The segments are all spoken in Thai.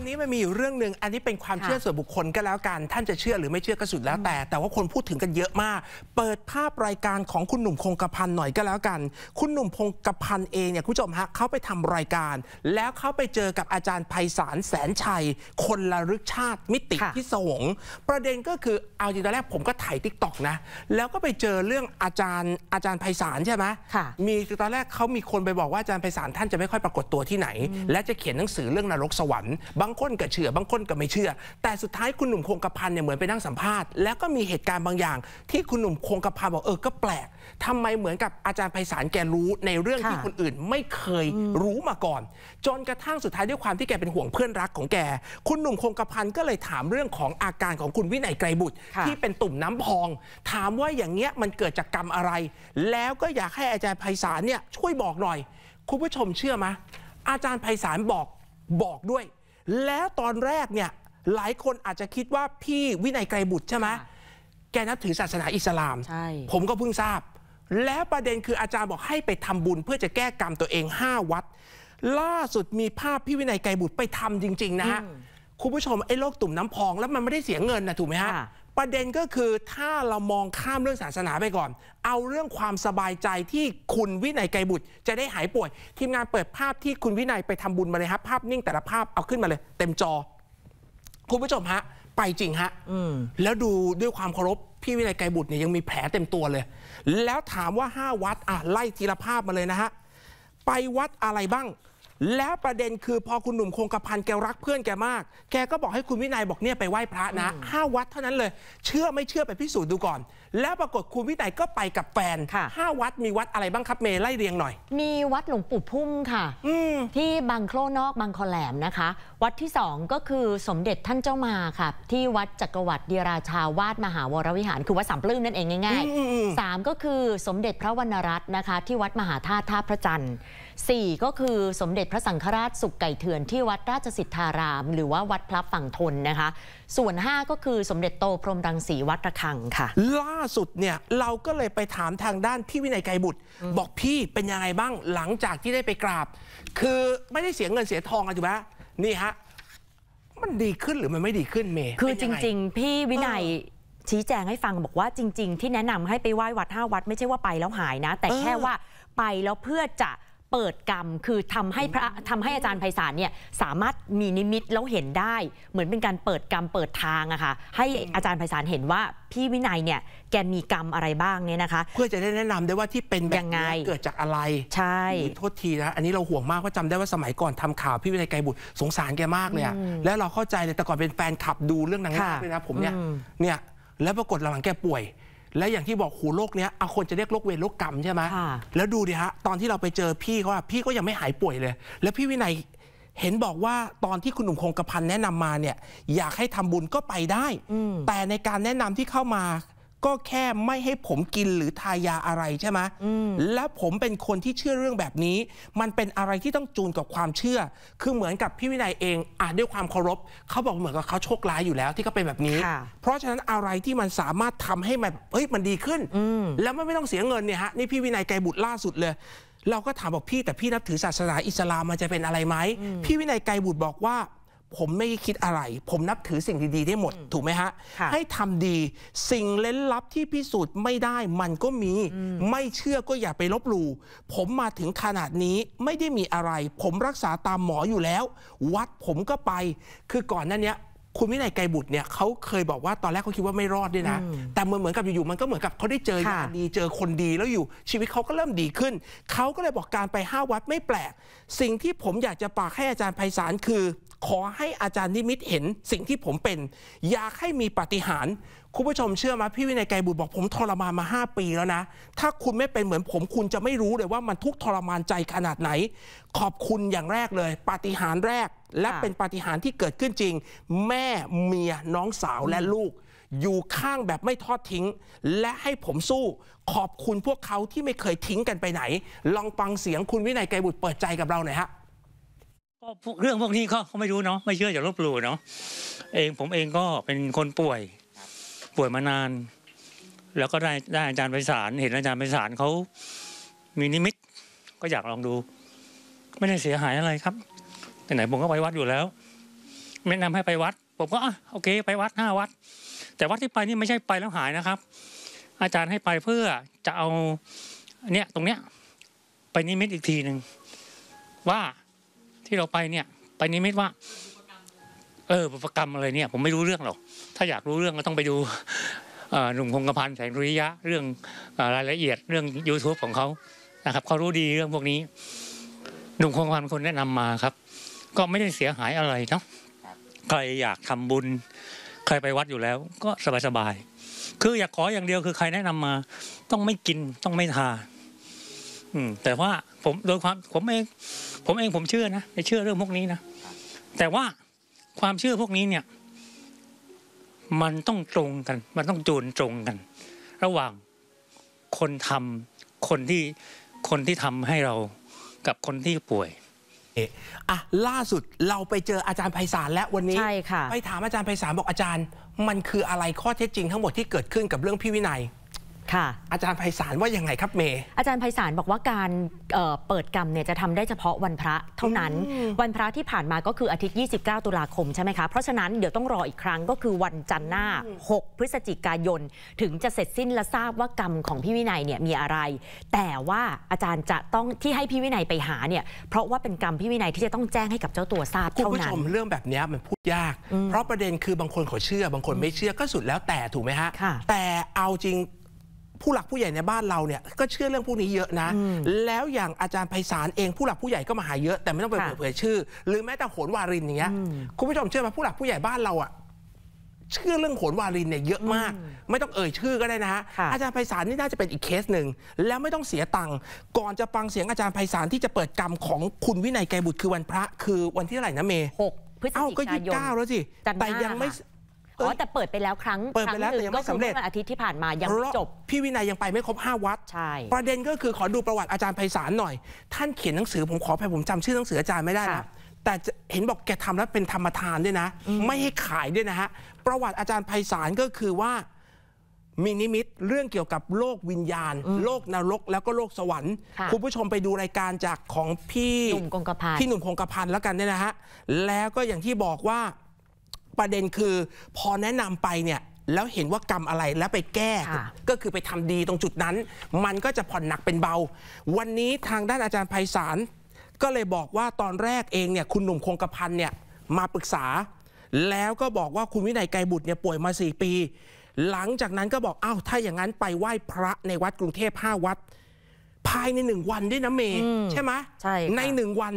ันนี้มันมีอยู่เรื่องหนึ่งอันนี้เป็นความเชื่อส่วนบุคคลก็แล้วกัน ท่านจะเชื่อหรือไม่เชื่อก็สุดแล้วแต่ แต่ว่าคนพูดถึงกันเยอะมาก เปิดภาพรายการของคุณหนุ่มคงกระพันหน่อยก็แล้วกัน คุณหนุ่มคงกระพันเองเนี่ยคุณผู้ชมฮะเขาไปทำรายการ แล้วเขาไปเจอกับอาจารย์ไพศาลแสนชัย คนละลึกชาติ มิติที่สงประเด็นก็คือ เอาจริงตอนแรกผมก็ถ่ายทิกตอกนะ แล้วก็ไปเจอเรื่องอาจารย์อาจารย์ไพศาลใช่ไหมมีตอนแรกเขามีคนไปบอกว่าอาจารย์ไพศาลท่านจะไม่ค่อยปรากฏตัวที่ไหน และจะเขียนหนังสือเรื่องนรกสวรรค์บางางคนก็เชื่อบางคนก็ไม่เชื่อ แต่สุดท้ายคุณหนุ่มคงกระพันเนี่ยเหมือนไปนั่งสัมภาษณ์แล้วก็มีเหตุการณ์บางอย่าง ที่คุณหนุ่มคงกระพันบอกเออก็แปลก ทำไมเหมือนกับอาจารย์ไพศาลแกรู้ในเรื่องที่คนอื่นไม่เคยรู้มาก่อนจนกระทั่งสุดท้ายด้วยความที่แกเป็นห่วงเพื่อนรักของแกคุณหนุ่มคงกระพันก็เลยถามเรื่องของอาการของคุณวินัยไกรบุตร ที่เป็นตุ่มน้ำพอง ถามว่าอย่างเงี้ยมันเกิดจากกรรมอะไร แล้วก็อยากให้อาจารย์ไพศาลเนี่ยช่วยบอกหน่อยคุณผู้ชมเชื่อไหมอาจารย์ไพศาลบอกบอกด้วยแล้วตอนแรกเนี่ยหลายคนอาจจะคิดว่าพี่วินัยไกรบุตรใช่ไหมแกนับถือศาสนาอิสลาม ผมก็เพิ่งทราบ แล้วประเด็นคืออาจารย์บอกให้ไปทำบุญ เพื่อจะแก้กรรมตัวเอง 5 วัด ล่าสุดมีภาพพี่วินัยไกรบุตรไปทำจริงๆนะคุณผู้ชมไอ้โรคตุ่มน้ำพอง แล้วมันไม่ได้เสียเงินนะถูกไหมฮะะประเด็นก็คือถ้าเรามองข้ามเรื่องศาสนาไปก่อน เอาเรื่องความสบายใจที่คุณวินัยไกรบุตร จะได้หายป่วย ทีมงานเปิดภาพที่คุณวินัยไปทำบุญมาเลยครับภาพนิ่ง แต่ละภาพเอาขึ้นมาเลย เต็มจอ คุณผู้ชมฮะ ไปจริงฮะแล้วดูด้วยความเคารพพี่วินัยไกรบุตร เนี่ยยังมีแผลเต็มตัวเลย แล้วถามว่า 5 วัดอ่ะไล่ทีละภาพมาเลยนะฮะไปวัดอะไรบ้างแล้วประเด็นคือพอคุณหนุ่มคงกระพันแกรักเพื่อนแกมาก แกก็บอกให้คุณวินัยบอกเนี่ยไปไหว้พระนะห้าวัดเท่านั้นเลย เชื่อไม่เชื่อไปพิสูจน์ดูก่อน แล้วปรากฏคุณวินัยก็ไปกับแฟนห้าวัดมีวัดอะไรบ้างครับเมย์ไล่เรียงหน่อย มีวัดหลวงปู่พุ่มค่ะที่บางโคลนอกบางคอแหลมนะคะ วัดที่สองก็คือสมเด็จท่านเจ้ามาค่ะที่วัดจักรวรรดิราชาวาดมหาวรวิหารคือวัดสามปลื้มนั่นเองง่ายๆสามก็คือสมเด็จพระวรรณรัตน์นะคะ ที่วัดมหาธาตุท่าพระจันทร์4ก็คือสมเด็จพระสังฆราชสุกไก่เถื่อนที่วัดราชสิทธาราม หรือว่าวัดพระฝั่งทนนะคะ ส่วน 5 ก็คือสมเด็จโตพรมรังสีวัดระฆังค่ะ ล่าสุดเนี่ยเราก็เลยไปถามทางด้านพี่วินัยไกรบุตร บอกพี่เป็นยังไงบ้างหลังจากที่ได้ไปกราบ คือไม่ได้เสียเงินเสียทองอะถูกไหมนี่ฮะ มันดีขึ้นหรือมันไม่ดีขึ้นเมย์คือจริง ๆ พี่วินัยชี้แจงให้ฟังบอกว่า จริง ๆ ที่แนะนำให้ไปไหว้วัดห้าวัด ไม่ใช่ว่าไปแล้วหายนะ แต่แค่ว่าไปแล้วเพื่อจะเปิดกรรมคือทำให้พระทำให้อาจารย์ไพศาลเนี่ยสามารถมีนิมิตแล้วเห็นได้ เหมือนเป็นการเปิดกรรมเปิดทางอะค่ะให้อาจารย์ไพศาลเห็นว่าพี่วินัยเนี่ยแกมีกรรมอะไรบ้างเนี่ยนะคะ เพื่อจะได้แนะนำได้ว่าที่เป็นแบบนี้เกิดจากอะไรใช่โทษทีนะอันนี้เราห่วงมากว่าจำได้ว่าสมัยก่อนทำข่าวพี่วินัยไกรบุตรสงสารแกมากเลยแล้วเราเข้าใจเลยแต่ก่อนเป็นแฟนขับดูเรื่องนางงามเลยนะผมเนี่ยเนี่ยแล้วปรากฏหลังแกป่วยและอย่างที่บอกหูโรคเนี้ยเอาคนจะเรียกโรคเวรโรคกรรมใช่ไหม แล้วดูดิฮะตอนที่เราไปเจอพี่เขาอะพี่ก็ยังไม่หายป่วยเลย แล้วพี่วินัยเห็นบอกว่าตอนที่คุณหนุ่มคงกระพันแนะนำมาเนี่ย อยากให้ทำบุญก็ไปได้ แต่ในการแนะนำที่เข้ามาก็แค่ไม่ให้ผมกินหรือทายาอะไรใช่ไหมมและผมเป็นคนที่เชื่อเรื่องแบบนี้ มันเป็นอะไรที่ต้องจูนกับความเชื่อ คือเหมือนกับพี่วินัยเองอ่นด้วยความเคารพ เขาบอกเหมือนกับเขาโชคร้ายอยู่แล้วที่เขาเป็นแบบนี้ เพราะฉะนั้นอะไรที่มันสามารถทำให้มันเฮ้ย มันดีขึ้น แล้วไม่ต้องเสียเงินเนี่ยฮะ นี่พี่วินัยไกรบุตรล่าสุดเลย เราก็ถามบอกพี่แต่พี่นับถือศาสนาอิสลามมันจะเป็นอะไรไหม พี่วินัยไกรบุตรบอกว่าผมไม่คิดอะไร ผมนับถือสิ่งดีๆ ได้หมด ถูกไหมฮะ ให้ทำดี สิ่งเล้นลับที่พิสูจน์ไม่ได้ มันก็มี ไม่เชื่อก็อย่าไปลบหลู่ ผมมาถึงขนาดนี้ไม่ได้มีอะไร ผมรักษาตามหมออยู่แล้ว วัดผมก็ไป คือก่อนนั้นเนี้คุณวินัยไกรบุตรเนี่ยเขาเคยบอกว่าตอนแรกเขาคิดว่าไม่รอดด้วยนะ แต่เหมือนเหมือนกับอยู่ๆมันก็เหมือนกับเขาได้เจองานดี เจอคนดีแล้วอยู่ ชีวิตเขาก็เริ่มดีขึ้น เขาก็เลยบอกการไปห้าวัดไม่แปลก สิ่งที่ผมอยากจะปากให้อาจารย์ไพศาลคือขอให้อาจารย์นิมิตเห็นสิ่งที่ผมเป็น อยากให้มีปาฏิหาริ์คุณผู้ชมเชื่อมาพี่วินัยไกรบุตรบอกผมทรมานมา 5 ปีแล้วนะถ้าคุณไม่เป็นเหมือนผมคุณจะไม่รู้เลยว่ามันทุกทรมานใจขนาดไหน ขอบคุณอย่างแรกเลยปาฏิหาริ์แรกและเป็นปาฏิหาริ์ที่เกิดขึ้นจริง แม่เมียน้องสาวและลูก อยู่ข้างแบบไม่ทอดทิ้ง และให้ผมสู้ ขอบคุณพวกเขาที่ไม่เคยทิ้งกันไปไหน ลองฟังเสียงคุณวินัยไกรบุตรเปิดใจกับเราหน่อยฮะก็เรื่องพวกนี้เขาไม่รู้เนาะไม่เชื่ออย่าลบหลู่เนาะเองผมเองก็เป็นคนป่วยป่วยมานาน แล้วก็ได้ได้อาจารย์ไพศาลเห็นอาจารย์ไพศาลเขามีนิมิต ก็อยากลองดู ไม่ได้เสียหายอะไรครับไหนผมก็ไปวัดอยู่แล้วแนะนำให้ไปวัด ผมก็อ่ะโอเคไปวัดห้าวัด แต่วัดที่ไปนี่ไม่ใช่ไปแล้วหายนะครับ อาจารย์ให้ไปเพื่อจะเอา เนี่ยตรงเนี้ยไปนิมิตอีกทีหนึ่งว่าที่เราไปเนี่ยไปนิมิตว่า เออบุพกรรมอะไรเนี่ยผมไม่รู้เรื่องหรอกถ้าอยากรู้เรื่องก็ต้องไปดูหนุ่มคงกระพันแสงรุิยะเรื่องรายละเอียดเรื่อง YouTube ของเขานะครับเขารู้ดีเรื่องพวกนี้หนุ่มคงกระพันคนแนะนำมาครับ ก็ไม่ได้เสียหายอะไรเนาะใครอยากทำบุญ ใครไปวัดอยู่แล้ว ก็สบายๆคืออยากขออย่างเดียวคือใครแนะนำมา ต้องไม่กินต้องไม่ทาอืมแต่ว่าผมโดยความผมเองผมเองผมเชื่อนะม่เชื่อเรื่องพวกนี้นะแต่ว่าความเชื่อพวกนี้เนี่ย มันต้องตรงกัน มันต้องจูนตรงกัน ระหว่างคนทำคนที่คนที่ทำให้เรากับคนที่ป่วยอ่ะล่าสุดเราไปเจออาจารย์ไพศาลแล้ววันนี้ใช่ค่ะไปถามอาจารย์ไพศาลบอกอาจารย์ มันคืออะไรข้อเท็จจริง ทั้งหมดที่เกิดขึ้นกับเรื่องพี่วินัยค่ะอาจารย์ไพศาลว่ายังไงครับเมย์อาจารย์ไพศาลบอกว่าการเเปิดกรรมเนี่ยจะทำได้เฉพาะวันพระเท่านั้น วันพระที่ผ่านมาก็คืออาทิตย์29 ตุลาคมใช่ไหมคะเพราะฉะนั้นเดี๋ยวต้องรออีกครั้งก็คือวันจันทร์หน้า 6 พฤศจิกายนถึงจะเสร็จสิ้นและทราบว่ากรรมของพี่วินัยเนี่ยมีอะไร แต่ว่าอาจารย์จะต้องที่ให้พี่วินัยไปหาเนี่ยเพราะว่าเป็นกรรมพี่วินัยที่จะต้องแจ้งให้กับเจ้าตัวทราบเท่านั้นคุณผู้ชมเรื่องแบบนี้มันพูดยาก เพราะประเด็นคือบางคนเขาเชื่อ บางคนไม่เชื่อก็สุดแล้วแต่ถูกไหมฮะแต่เอาจริงผู้หลักผู้ใหญ่ในบ้านเราเนี่ยก็เชื่อเรื่องพวกนี้เยอะนะ แล้วอย่างอาจารย์ไพศาลเอง ผู้หลักผู้ใหญ่ก็มาหาเยอะแต่ไม่ต้องไปเปิดเผยชื่อ หรือแม้แต่โขนวารินอย่างเงี้ย คุณผู้ชมเชื่อไหมผู้หลักผู้ใหญ่บ้านเราอะเชื่อเรื่องโขนวารินเนี่ยเยอะมาก ไม่ต้องเอ่ยชื่อก็ได้นะฮะอาจารย์ไพศาลนี่น่าจะเป็นอีกเคสหนึ่งแล้วไม่ต้องเสียตังค์ก่อนจะฟังเสียง อาจารย์ไพศาลที่จะเปิดกรรมของคุณวินัยไกรบุตรคือวันพระคือวันที่เท่าไหร่นะเมย์หกพฤศจิกายนก็ยี่สิบเก้าแล้วสิแต่ยังไม่อ๋อแต่เปิดไปแล้วครั้งเปิดไปแล้วแต่ยังไม่สำเร็จนอาทิตย์ที่ผ่านมายังจบพี่วินัยยังไปไม่ครบ 5 วัดใช่ประเด็นก็คือ ขอดูประวัติอาจารย์ไพศาลหน่อยท่านเขียนหนังสือผมขอไปผมจำชื่อหนังสืออาจารย์ ไม่ได้นะแต่เห็นบอกแกทำแล้วเป็นธรรมทานด้วยนะ ไม่ให้ขายด้วยนะฮะประวัติอาจารย์ไพศาลก็คือว่ามีนิมิตเรื่องเกี่ยวกับโลกวิญญาณ โลกนรก แล้วก็โลกสวรรค์คุณผู้ชมไปดูรายการจากของพี่หนุ่มคงกระพันพี่หนุ่มคงกระพันแล้วกันเนี่ยนะฮะแล้วก็อย่างที่บอกว่าประเด็นคือพอแนะนำไปเนี่ย แล้วเห็นว่ากรรมอะไรแล้วไปแก้ก็คือไปทำดีตรงจุดนั้น มันก็จะผ่อนหนักเป็นเบา วันนี้ทางด้านอาจารย์ไพศาลก็เลยบอกว่าตอนแรกเองเนี่ย คุณหนุ่มคงกระพันเนี่ยมาปรึกษา แล้วก็บอกว่าคุณวินัยไกรบุตรเนี่ยป่วยมา 4 ปี หลังจากนั้นก็บอกอ้าวถ้าอย่างนั้นไปไหว้พระในวัดกรุงเทพห้าวัด ภายในหนึ่งวันด้วยนะเมย์ใช่ไหมใช่ในหนึ่งวัน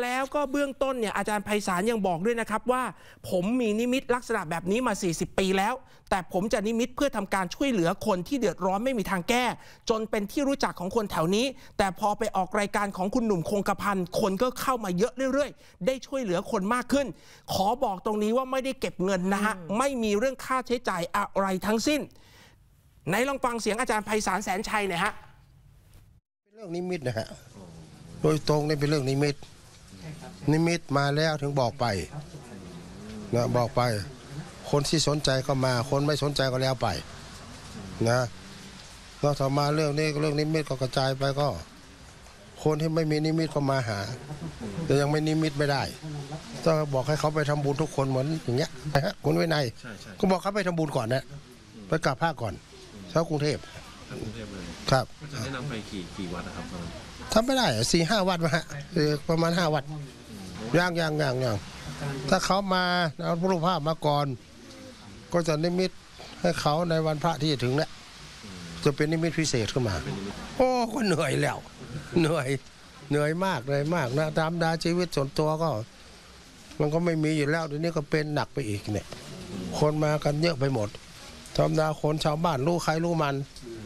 แล้วก็เบื้องต้นเนี่ยอาจารย์ไพศาลยังบอกด้วยนะครับว่า ผมมีนิมิตลักษณะแบบนี้มา 40 ปีแล้ว แต่ผมจะนิมิตเพื่อทำการช่วยเหลือคนที่เดือดร้อนไม่มีทางแก้ จนเป็นที่รู้จักของคนแถวนี้ แต่พอไปออกรายการของคุณหนุ่มคงกระพันคนก็เข้ามาเยอะเรื่อยๆ ได้ช่วยเหลือคนมากขึ้น ขอบอกตรงนี้ว่าไม่ได้เก็บเงินนะฮะไม่มีเรื่องค่าใช้จ่ายอะไรทั้งสิ้นไหนลองฟังเสียงอาจารย์ไพศาลแสนชัยหน่อยฮะเป็นเรื่องนิมิตนะฮะโดยตรงนี่เป็นเรื่องนิมิตนิมิตมาแล้วถึงบอกไปนะบอกไป คนที่สนใจก็มา คนไม่สนใจก็แล้วไป นะเราทำมาเรื่องนี้เรื่องนิมิตก็กระจายไปก็ คนที่ไม่มีนิมิตก็มาหาแต่ยังไม่นิมิตไม่ได้ต้องบอกให้เขาไปทำบุญทุกคนเหมือนอย่างเงี้ยนะฮะ คุณวินัยก็บอกเขาไปทำบุญก่อนนะไปกราบพระก่อนเช้ากรุงเทพครับจะแนะนำไปกี่กี่วัดนะครับทำไม่ได้สี่ห้าวัดมาฮะประมาณห้าวัดยังยังยังยังถ้าเขามาเอาพรูปภาพมาก่อน ก็จะนิมิตให้เขาในวันพระที่จะถึงเนี่ยจะเป็นนิมิตพิเศษขึ้นมา โอ้ก็เหนื่อยแล้ว เหนื่อย เหนื่อยมากเลยมากนะตามดาชีวิตส่วนตัวก็ มันก็ไม่มีอยู่แล้ว ทีนี้ก็เป็นหนักไปอีกเนี่ย คนมากันเยอะไปหมดธรรมดาคนชาวบ้านรู้ใครรู้มัน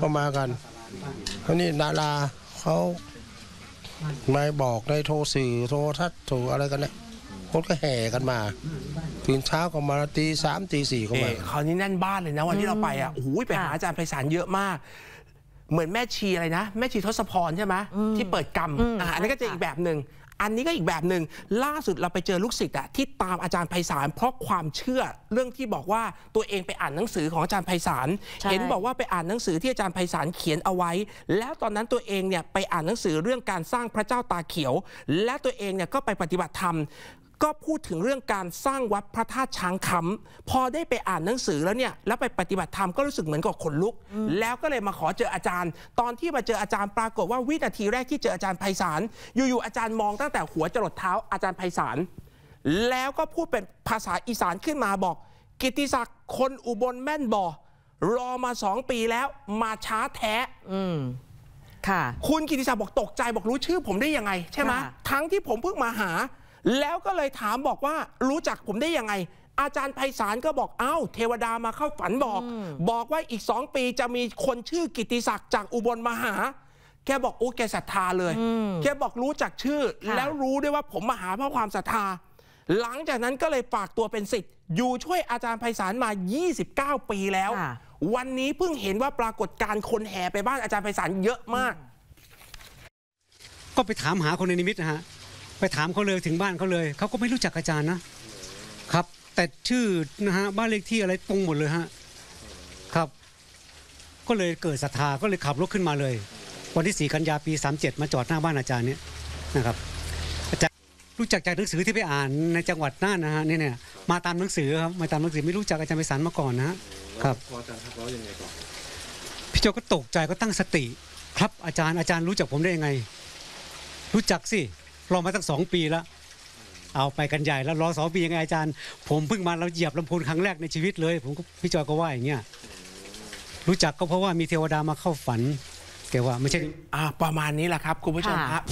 ก็มากันเพราะนี่ดาราเขาไม่บอกได้โทรสื่อโทรทัศน์โทรอะไรกันเนี่ยคนก็แห่กันมาตื่นเช้าก็มาตีสามตีสี่ก็มาคราวนี้แน่นบ้านเลยนะ วันที่เราไปอ่ะโอ้ยไปหาอาจารย์ไพศาลเยอะมาก เหมือนแม่ชีอะไรนะ แม่ชีทศพรใช่ไหมที่เปิดกรรมอันนี้ก็จะอีกแบบหนึ่งอันนี้ก็อีกแบบหนึ่งล่าสุดเราไปเจอลูกศิษย์อะที่ตามอาจารย์ไพศาลเพราะความเชื่อเรื่องที่บอกว่าตัวเองไปอ่านหนังสือของอาจารย์ไพศาลเห็นบอกว่าไปอ่านหนังสือที่อาจารย์ไพศาลเขียนเอาไว้ แล้วตอนนั้นตัวเองเนี่ยไปอ่านหนังสือเรื่องการสร้างพระเจ้าตาเขียว และตัวเองเนี่ยก็ไปปฏิบัติธรรมก็พูดถึงเรื่องการสร้างวัดพระธาตุช้างคำ พอได้ไปอ่านหนังสือแล้วเนี่ย แล้วไปปฏิบัติธรรมก็รู้สึกเหมือนกับขนลุก แล้วก็เลยมาขอเจออาจารย์ ตอนที่มาเจออาจารย์ปรากฏว่าวินาทีแรกที่เจออาจารย์ไพศาล อยู่ๆอาจารย์มองตั้งแต่หัวจรดเท้าอาจารย์ไพศาล แล้วก็พูดเป็นภาษาอีสานขึ้นมาบอก กิติศักดิ์คนอุบลแม่นบ่อรอมาสองปีแล้วมาช้าแท้ค่ะ คุณกิติศักดิ์บอกตกใจบอกรู้ชื่อ ผมได้ยังไงใช่ไหมทั้งที่ผมเพิ่งมาหาแล้วก็เลยถามบอกว่ารู้จักผมได้ยังไง อาจารย์ไพศาลก็บอกเอ้า เทวดามาเข้าฝันบอก บอกว่าอีกสองปีจะมีคนชื่อกิติศักดิ์จากอุบลมาหาแกบอกโอ้แกศรัทธาเลยแกบอกรู้จักชื่อ แล้วรู้ด้วยว่าผมมาหาเพราะความศรัทธา หลังจากนั้นก็เลยฝากตัวเป็นสิทธิ์อยู่ช่วยอาจารย์ไพศาลมา 29 ปีแล้ว วันนี้เพิ่งเห็นว่าปรากฏการคนแห่ไปบ้านอาจารย์ไพศาลเยอะมาก ก็ไปถามหาคนในนิมิตนะฮะไปถามเขาเลยถึงบ้านเขาเลย เขาก็ไม่รู้จักอาจารย์นะ ครับ แต่ชื่อนะฮะบ้านเลขที่อะไรตรงหมดเลยฮะครับ ก็เลยเกิดศรัทธาก็เลยขับรถขึ้นมาเลย วันที่สี่กันยา ปีสามเจ็ดมาจอดหน้าบ้านอาจารย์เนี่ยนะครับ อาจารย์รู้จักจากหนังสือที่ไปอ่านในจังหวัดน่านนะฮะนี่เนี่ยมาตามหนังสือครับมาตามหนังสือ ไม่รู้จักอาจารย์ไปสารมาก่อนนะฮะครับพออาจารย์ทักเราอย่างไงก่อนพี่เจก็ตกใจก็ตั้งสติ ครับอาจารย์อาจารย์รู้จักผมได้ยังไง รู้จักสิรอมาตั้งสองปีแล้ว เอาไปกันใหญ่แล้วรอสองปียังไงอาจารย์ ผมเพิ่งมาเราเหยียบลำพูนครั้งแรกในชีวิตเลย ผมก็พี่จอยก็ว่าอย่างเงี้ยรู้จักก็เพราะว่ามีเทวดามาเข้าฝันแกว่า ไม่ใช่อ่าประมาณนี้แหละครับคุณผู้ชมครับ